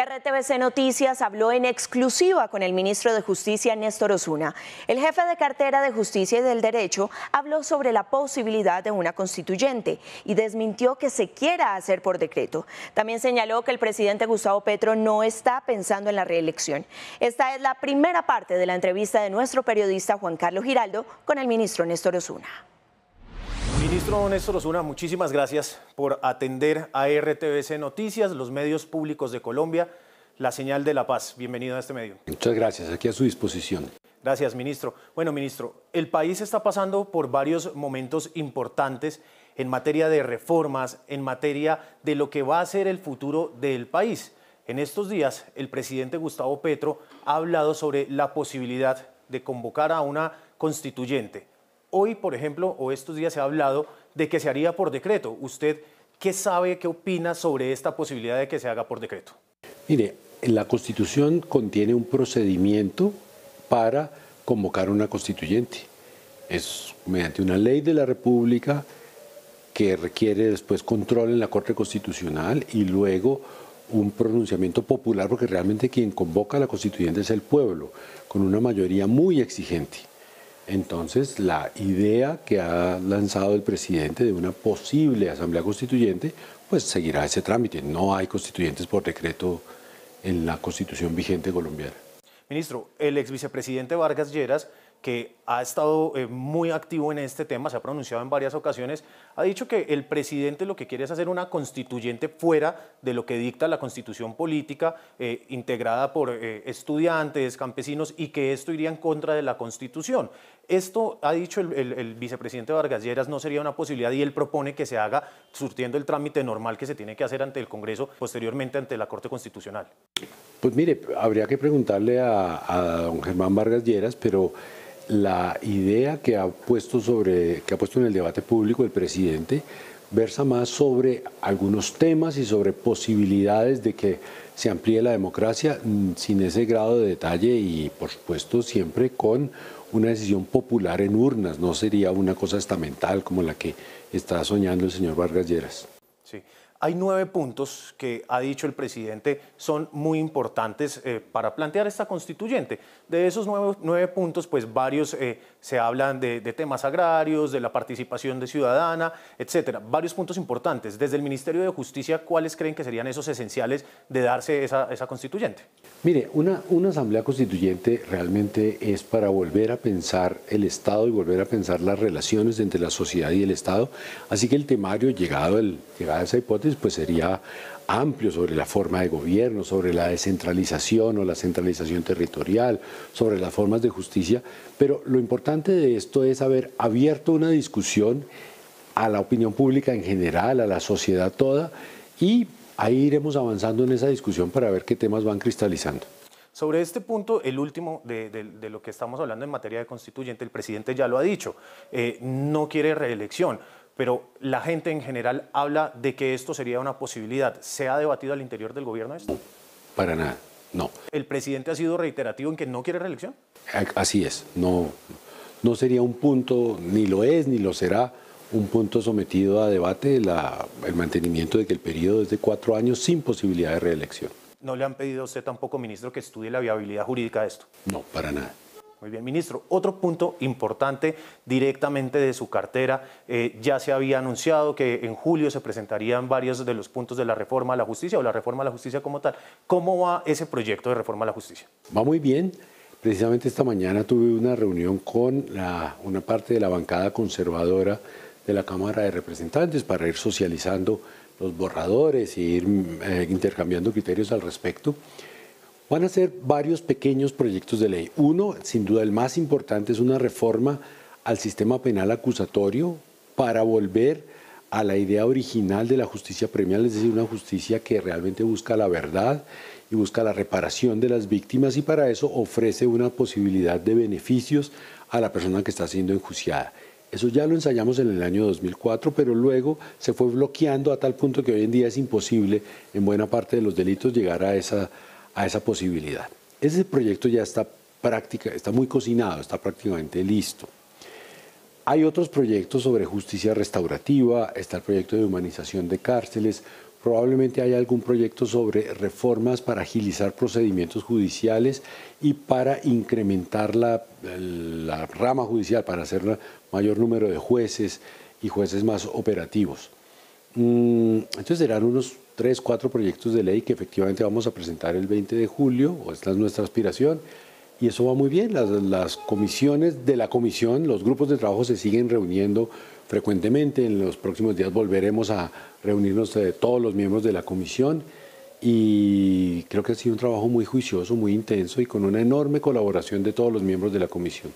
RTBC Noticias habló en exclusiva con el ministro de Justicia, Néstor Osuna. El jefe de cartera de Justicia y del Derecho habló sobre la posibilidad de una constituyente y desmintió que se quiera hacer por decreto. También señaló que el presidente Gustavo Petro no está pensando en la reelección. Esta es la primera parte de la entrevista de nuestro periodista Juan Carlos Giraldo con el ministro Néstor Osuna. Ministro Néstor Osuna, muchísimas gracias por atender a RTBC Noticias, los medios públicos de Colombia, la señal de la paz. Bienvenido a este medio. Muchas gracias, aquí a su disposición. Gracias, ministro. Bueno, ministro, el país está pasando por varios momentos importantes en materia de reformas, en materia de lo que va a ser el futuro del país. En estos días, el presidente Gustavo Petro ha hablado sobre la posibilidad de convocar a una constituyente. Hoy, por ejemplo, o estos días se ha hablado de que se haría por decreto. ¿Usted qué sabe, qué opina sobre esta posibilidad de que se haga por decreto? Mire, la Constitución contiene un procedimiento para convocar una constituyente. Es mediante una ley de la República que requiere después control en la Corte Constitucional y luego un pronunciamiento popular, porque realmente quien convoca a la constituyente es el pueblo, con una mayoría muy exigente. Entonces, la idea que ha lanzado el presidente de una posible asamblea constituyente, pues seguirá ese trámite. No hay constituyentes por decreto en la constitución vigente colombiana. Ministro, el ex Vargas Lleras que ha estado eh, muy activo en este tema, se ha pronunciado en varias ocasiones, ha dicho que el presidente lo que quiere es hacer una constituyente fuera de lo que dicta la constitución política, eh, integrada por eh, estudiantes, campesinos, y que esto iría en contra de la constitución. Esto, ha dicho el, vicepresidente Vargas Lleras, no sería una posibilidad y él propone que se haga surtiendo el trámite normal que se tiene que hacer ante el Congreso, posteriormente ante la Corte Constitucional. Pues mire, habría que preguntarle a don Germán Vargas Lleras, pero la idea que ha puesto sobre que ha puesto en el debate público el presidente versa más sobre algunos temas y sobre posibilidades de que se amplíe la democracia mm, sin ese grado de detalle y por supuesto siempre con una decisión popular en urnas, no sería una cosa estamental como la que está soñando el señor Vargas Lleras. Sí. Hay nueve puntos que ha dicho el presidente son muy importantes eh, para plantear esta constituyente. De esos nueve, puntos, pues varios eh, se hablan de, temas agrarios, de la participación de ciudadana, etcétera. Varios puntos importantes. Desde el Ministerio de Justicia, ¿cuáles creen que serían esos esenciales de darse esa, constituyente? Mire, una, asamblea constituyente realmente es para volver a pensar el Estado y volver a pensar las relaciones entre la sociedad y el Estado. Así que el temario llegado, llegado a esa hipótesis pues sería amplio sobre la forma de gobierno, sobre la descentralización o la centralización territorial, sobre las formas de justicia, pero lo importante de esto es haber abierto una discusión a la opinión pública en general, a la sociedad toda, y ahí iremos avanzando en esa discusión para ver qué temas van cristalizando. Sobre este punto, el último de, lo que estamos hablando en materia de constituyente, el presidente ya lo ha dicho, eh, no quiere reelección pero la gente en general habla de que esto sería una posibilidad. ¿Se ha debatido al interior del gobierno esto? Para nada, no. ¿El presidente ha sido reiterativo en que no quiere reelección? Así es, no, no sería un punto, ni lo es, ni lo será, un punto sometido a debate el mantenimiento de que el periodo es de cuatro años sin posibilidad de reelección. ¿No le han pedido a usted tampoco, ministro, que estudie la viabilidad jurídica de esto? No, para nada. Muy bien, ministro. Otro punto importante directamente de su cartera. Eh, ya se había anunciado que en julio se presentarían varios de los puntos de la reforma a la justicia o la reforma a la justicia como tal. ¿Cómo va ese proyecto de reforma a la justicia? Va muy bien. Precisamente esta mañana tuve una reunión con la, una parte de la bancada conservadora de la Cámara de Representantes para ir socializando los borradores y e ir eh, intercambiando criterios al respecto, van a ser varios pequeños proyectos de ley. Uno, sin duda el más importante, es una reforma al sistema penal acusatorio para volver a la idea original de la justicia premial, es decir, una justicia que realmente busca la verdad y busca la reparación de las víctimas y para eso ofrece una posibilidad de beneficios a la persona que está siendo enjuiciada. Eso ya lo ensayamos en el año 2004, pero luego se fue bloqueando a tal punto que hoy en día es imposible en buena parte de los delitos llegar a esa, a esa posibilidad. Ese proyecto ya está, práctica, está muy cocinado, está prácticamente listo. Hay otros proyectos sobre justicia restaurativa, está el proyecto de humanización de cárceles, Probablemente haya algún proyecto sobre reformas para agilizar procedimientos judiciales y para incrementar la, rama judicial, para hacer mayor número de jueces y jueces más operativos. Mm, entonces serán unos tres, cuatro proyectos de ley que efectivamente vamos a presentar el 20 de julio, o esta es nuestra aspiración, y eso va muy bien. Las, comisiones de la comisión, los grupos de trabajo se siguen reuniendo frecuentemente. En los próximos días volveremos a reunirnos eh, todos los miembros de la comisión y creo que ha sido un trabajo muy juicioso, muy intenso y con una enorme colaboración de todos los miembros de la comisión.